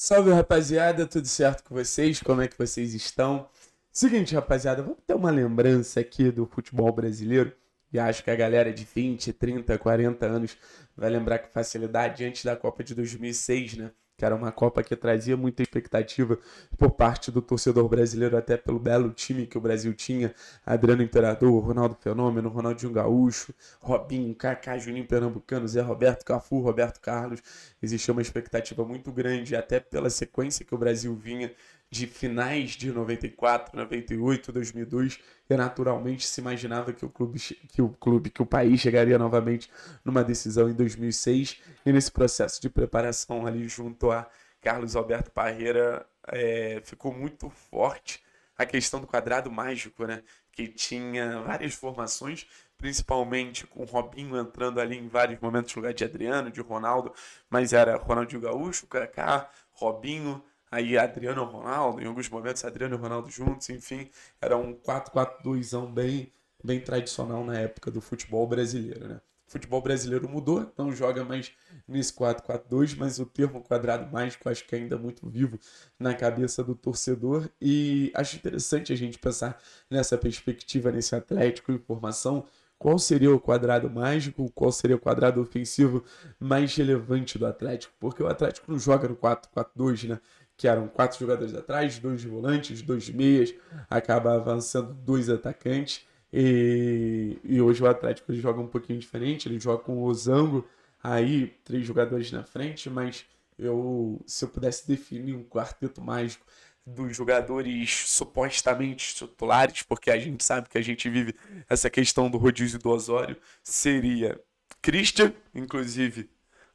Salve, rapaziada, tudo certo com vocês? Como é que vocês estão? Seguinte, rapaziada, vamos ter uma lembrança aqui do futebol brasileiro. E acho que a galera de 20, 30, 40 anos vai lembrar com facilidade antes da Copa de 2006, né? que era uma Copa que trazia muita expectativa por parte do torcedor brasileiro, até pelo belo time que o Brasil tinha, Adriano Imperador, Ronaldo Fenômeno, Ronaldinho Gaúcho, Robinho, Kaká, Juninho Pernambucano, Zé Roberto, Cafu, Roberto Carlos, existia uma expectativa muito grande, até pela sequência que o Brasil vinha de finais de 94, 98, 2002, e naturalmente se imaginava que o clube, que o clube, que o país chegaria novamente numa decisão em 2006 e nesse processo de preparação ali junto a Carlos Alberto Parreira é, ficou muito forte a questão do quadrado mágico, né? Que tinha várias formações, principalmente com Robinho entrando ali em vários momentos no lugar de Adriano, de Ronaldo, mas era Ronaldinho Gaúcho, Kaká, Robinho, aí Adriano Ronaldo, em alguns momentos Adriano e Ronaldo juntos, enfim, era um 4-4-2 bem, bem tradicional na época do futebol brasileiro, né? O futebol brasileiro mudou, não joga mais nesse 4-4-2, mas o termo quadrado mágico acho que é ainda muito vivo na cabeça do torcedor e acho interessante a gente pensar nessa perspectiva, nesse Atlético em formação, qual seria o quadrado mágico, qual seria o quadrado ofensivo mais relevante do Atlético, porque o Atlético não joga no 4-4-2, né? que eram quatro jogadores atrás, dois volantes, dois meias, acabava avançando dois atacantes. E, e hoje o Atlético joga um pouquinho diferente, ele joga com o Osango, aí três jogadores na frente, mas eu, se eu pudesse definir um quarteto mágico dos jogadores supostamente titulares, porque a gente sabe que a gente vive essa questão do rodízio do Osório, seria Christian, inclusive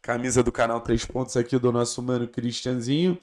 camisa do canal Três Pontos aqui do nosso mano Christianzinho.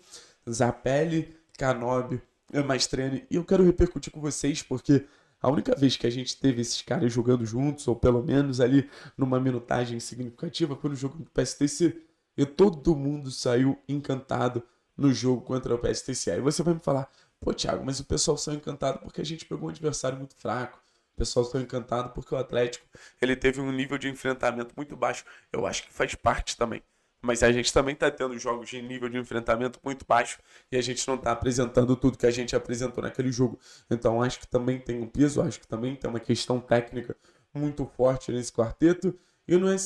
Zapelli, Canobi, é, Maestrani. E eu quero repercutir com vocês, porque a única vez que a gente teve esses caras jogando juntos, ou pelo menos ali numa minutagem significativa, foi no jogo do PSTC. E todo mundo saiu encantado no jogo contra o PSTC. Aí você vai me falar, pô, Thiago, mas o pessoal saiu encantado porque a gente pegou um adversário muito fraco. O pessoal saiu encantado porque o Atlético ele teve um nível de enfrentamento muito baixo. Eu acho que faz parte também mas a gente também está tendo jogos de nível de enfrentamento muito baixo e a gente não está apresentando tudo que a gente apresentou naquele jogo. Então acho que também tem um peso, acho que também tem uma questão técnica muito forte nesse quarteto e não é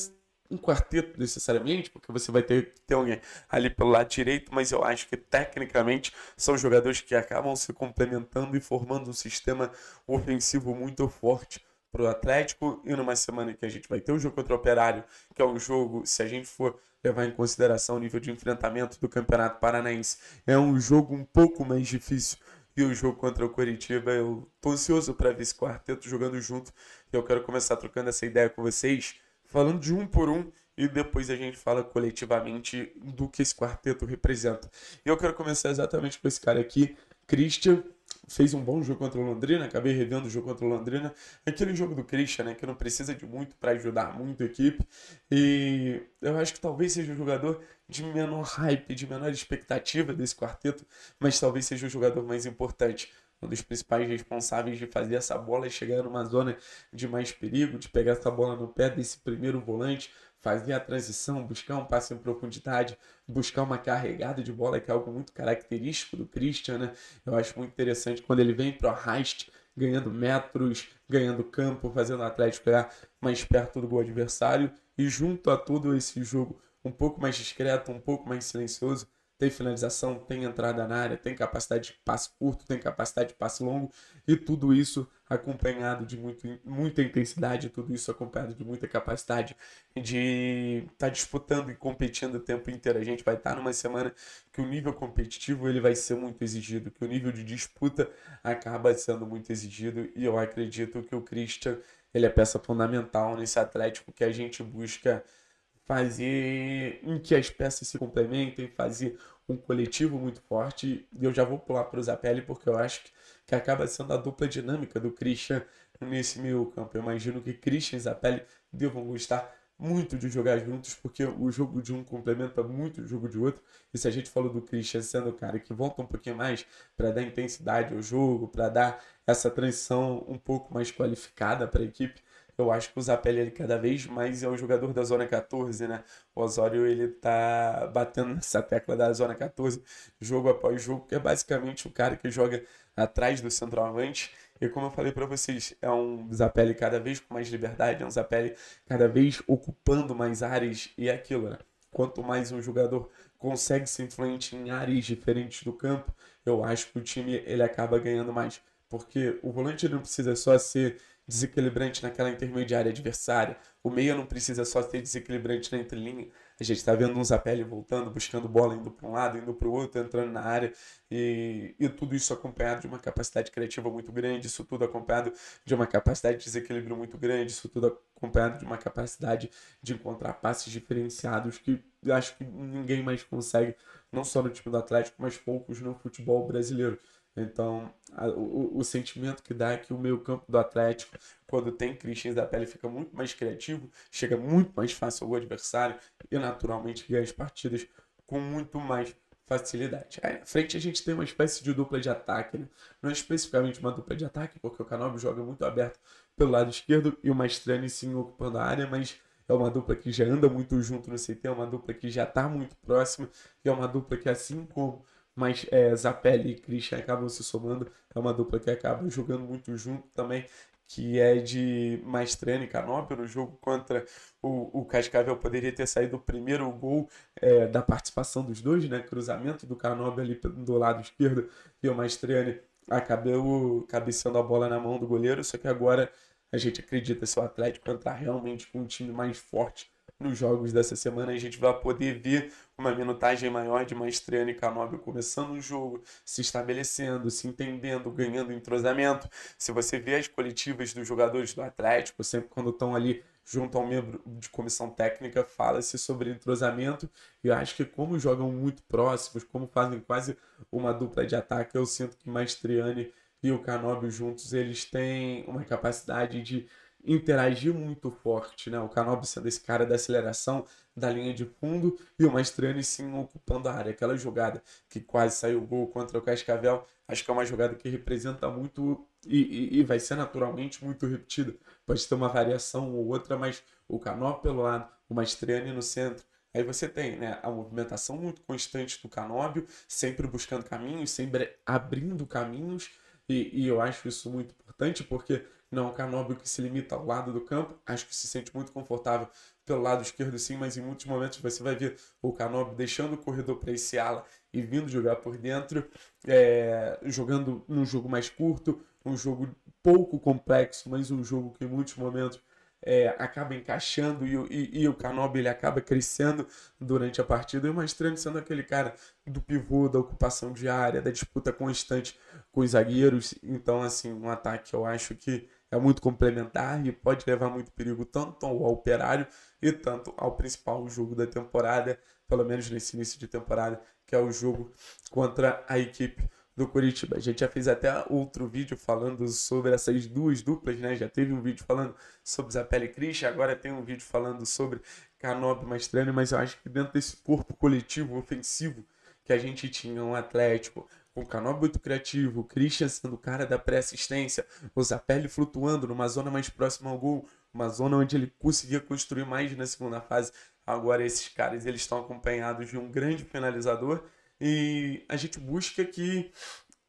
um quarteto necessariamente, porque você vai ter ter alguém ali pelo lado direito, mas eu acho que tecnicamente são jogadores que acabam se complementando e formando um sistema ofensivo muito forte para o Atlético e numa semana que a gente vai ter o jogo contra o Operário, que é um jogo, se a gente for levar em consideração o nível de enfrentamento do Campeonato Paranaense, é um jogo um pouco mais difícil. E o jogo contra o Curitiba, eu tô ansioso para ver esse quarteto jogando junto. E eu quero começar trocando essa ideia com vocês, falando de um por um e depois a gente fala coletivamente do que esse quarteto representa. E eu quero começar exatamente com esse cara aqui, Christian fez um bom jogo contra o Londrina, acabei revendo o jogo contra o Londrina. É aquele jogo do Christian, né, que não precisa de muito para ajudar muito a equipe. E eu acho que talvez seja o jogador de menor hype, de menor expectativa desse quarteto, mas talvez seja o jogador mais importante. Um dos principais responsáveis de fazer essa bola chegar numa zona de mais perigo, de pegar essa bola no pé desse primeiro volante, fazer a transição, buscar um passe em profundidade, buscar uma carregada de bola, que é algo muito característico do Christian, né? Eu acho muito interessante quando ele vem pro Heist, ganhando metros, ganhando campo, fazendo o Atlético ficar mais perto do gol adversário e junto a todo esse jogo um pouco mais discreto, um pouco mais silencioso, tem finalização, tem entrada na área, tem capacidade de passe curto, tem capacidade de passe longo, e tudo isso acompanhado de muito, muita intensidade, tudo isso acompanhado de muita capacidade de estar tá disputando e competindo o tempo inteiro. A gente vai estar tá numa semana que o nível competitivo ele vai ser muito exigido, que o nível de disputa acaba sendo muito exigido, e eu acredito que o Christian ele é peça fundamental nesse Atlético que a gente busca fazer em que as peças se complementem, fazer um coletivo muito forte. E eu já vou pular para o Zapelli, porque eu acho que, que acaba sendo a dupla dinâmica do Christian nesse meio campo. Eu imagino que Christian e Zapelli devam gostar muito de jogar juntos, porque o jogo de um complementa muito o jogo de outro. E se a gente falou do Christian sendo o cara que volta um pouquinho mais para dar intensidade ao jogo, para dar essa transição um pouco mais qualificada para a equipe, eu acho que o Zapelli ele cada vez mais é o jogador da zona 14, né? O Osório ele tá batendo nessa tecla da zona 14, jogo após jogo, que é basicamente o cara que joga atrás do centroavante. E como eu falei para vocês, é um Zapelli cada vez com mais liberdade, é um Zapelli cada vez ocupando mais áreas e é aquilo, né? Quanto mais um jogador consegue ser influente em áreas diferentes do campo, eu acho que o time ele acaba ganhando mais. Porque o volante não precisa só ser desequilibrante naquela intermediária adversária. O meia não precisa só ter desequilibrante na entrelinha. A gente está vendo um Zapelli voltando, buscando bola, indo para um lado, indo para o outro, entrando na área. E, e tudo isso acompanhado de uma capacidade criativa muito grande, isso tudo acompanhado de uma capacidade de desequilíbrio muito grande, isso tudo acompanhado de uma capacidade de encontrar passes diferenciados que acho que ninguém mais consegue, não só no time do Atlético, mas poucos no futebol brasileiro. Então, a, o, o, sentimento que dá é que o meio campo do Atlético, quando tem Christian da Pele, fica muito mais criativo, chega muito mais fácil ao adversário e naturalmente ganha as partidas com muito mais facilidade. Aí na frente a gente tem uma espécie de dupla de ataque, né? não é especificamente uma dupla de ataque, porque o Canobi joga muito aberto pelo lado esquerdo e o Mastrani sim ocupando a área, mas é uma dupla que já anda muito junto no CT, é uma dupla que já está muito próxima, e é uma dupla que assim como mas é, Zapelli e Christian acabam se somando. É uma dupla que acaba jogando muito junto também, que é de Maestrani e Canopio no jogo contra o, o Cascavel. Poderia ter saído o primeiro gol é, da participação dos dois, né? Cruzamento do Canopio ali do lado esquerdo e o Maestrani acabou cabeceando a bola na mão do goleiro, só que agora a gente acredita se o Atlético entrar realmente com um time mais forte nos jogos dessa semana. A gente vai poder ver uma minutagem maior de Maestriano e Canóbio começando o jogo, se estabelecendo, se entendendo, ganhando entrosamento. Se você vê as coletivas dos jogadores do Atlético, sempre quando estão ali junto ao membro de comissão técnica, fala-se sobre entrosamento. E eu acho que como jogam muito próximos, como fazem quase uma dupla de ataque, eu sinto que Maestriani e o Canóbio juntos, eles têm uma capacidade de interagir muito forte, né? O Canobi sendo esse cara da aceleração da linha de fundo e o Mastriani sim ocupando a área. Aquela jogada que quase saiu o gol contra o Cascavel, acho que é uma jogada que representa muito e, e, e vai ser naturalmente muito repetida. Pode ter uma variação ou outra, mas o Canobi pelo lado, o Mastriani no centro, Aí você tem né, a movimentação muito constante do Canóbio, sempre buscando caminhos, sempre abrindo caminhos, e, e, eu acho isso muito importante porque não, o é Canóbio que se limita ao lado do campo, acho que se sente muito confortável pelo lado esquerdo sim, mas em muitos momentos você vai ver o Canóbio deixando o corredor para esse ala e vindo jogar por dentro, é, jogando num jogo mais curto, um jogo pouco complexo, mas um jogo que em muitos momentos é, acaba encaixando e, e, e o Canobi ele acaba crescendo durante a partida. E o Mastrani sendo aquele cara do pivô, da ocupação de área, da disputa constante com os zagueiros. Então, assim, um ataque eu acho que é muito complementar e pode levar muito perigo tanto ao operário e tanto ao principal jogo da temporada, pelo menos nesse início de temporada, que é o jogo contra a equipe do Curitiba. A gente já fez até outro vídeo falando sobre essas duas duplas, né? Já teve um vídeo falando sobre Zapelli Cris, agora tem um vídeo falando sobre Canop Mastrani, mas eu acho que dentro desse corpo coletivo ofensivo que a gente tinha um Atlético, com o canal é muito criativo, Christian sendo o cara da pré-assistência, o Zapelli flutuando numa zona mais próxima ao gol, uma zona onde ele conseguia construir mais na segunda fase. Agora esses caras eles estão acompanhados de um grande finalizador e a gente busca que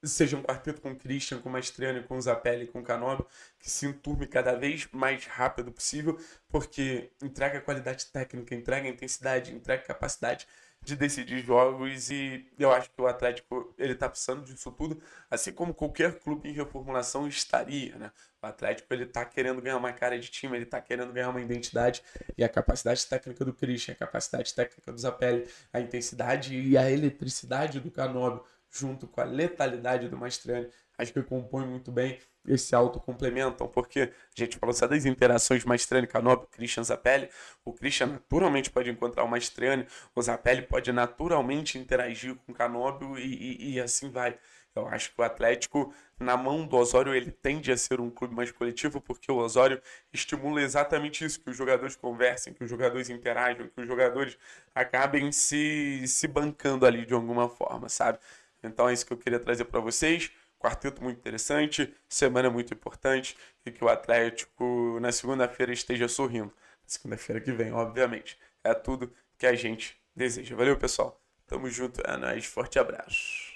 seja um quarteto com Christian, com o Mastriani, com Zapelli, com o Canobi, que se enturme cada vez mais rápido possível, porque entrega qualidade técnica, entrega intensidade, entrega capacidade de decidir jogos e eu acho que o Atlético ele está precisando disso tudo, assim como qualquer clube em reformulação estaria, né? O Atlético ele está querendo ganhar uma cara de time, ele está querendo ganhar uma identidade e a capacidade técnica do Christian, a capacidade técnica do Zapelli, a intensidade e a eletricidade do Canóbio junto com a letalidade do Mastriani Acho que compõem muito bem esse se autocomplementam, porque a gente falou só das interações Maestrani, Canop, Christian Zapelli, o Christian naturalmente pode encontrar o Maestrani, o Zapelli pode naturalmente interagir com o Canóbio e, e, e assim vai. Eu acho que o Atlético, na mão do Osório, ele tende a ser um clube mais coletivo, porque o Osório estimula exatamente isso: que os jogadores conversem, que os jogadores interajam, que os jogadores acabem se, se bancando ali de alguma forma, sabe? Então é isso que eu queria trazer para vocês quarteto muito interessante, semana muito importante e que o Atlético na segunda-feira esteja sorrindo. Segunda-feira que vem, obviamente. É tudo que a gente deseja. Valeu, pessoal. Tamo junto, é nóis, forte abraço.